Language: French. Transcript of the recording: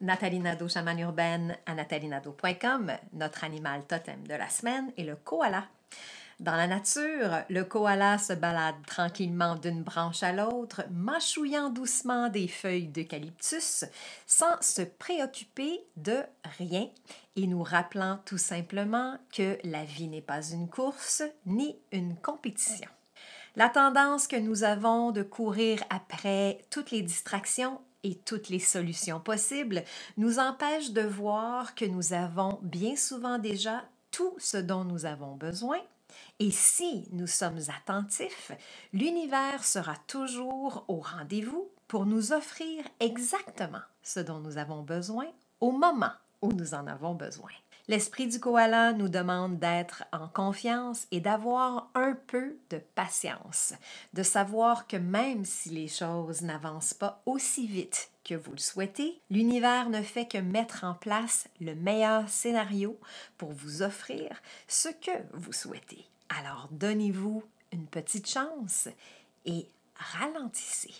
Nathalie Nadeau, chamane urbaine à nathalienadeau.com, notre animal totem de la semaine est le koala. Dans la nature, le koala se balade tranquillement d'une branche à l'autre, mâchouillant doucement des feuilles d'eucalyptus sans se préoccuper de rien et nous rappelant tout simplement que la vie n'est pas une course ni une compétition. La tendance que nous avons de courir après toutes les distractions et toutes les solutions possibles nous empêchent de voir que nous avons bien souvent déjà tout ce dont nous avons besoin. Et si nous sommes attentifs, l'univers sera toujours au rendez-vous pour nous offrir exactement ce dont nous avons besoin au moment où nous en avons besoin. L'esprit du koala nous demande d'être en confiance et d'avoir un peu de patience, de savoir que même si les choses n'avancent pas aussi vite que vous le souhaitez, l'univers ne fait que mettre en place le meilleur scénario pour vous offrir ce que vous souhaitez. Alors donnez-vous une petite chance et ralentissez.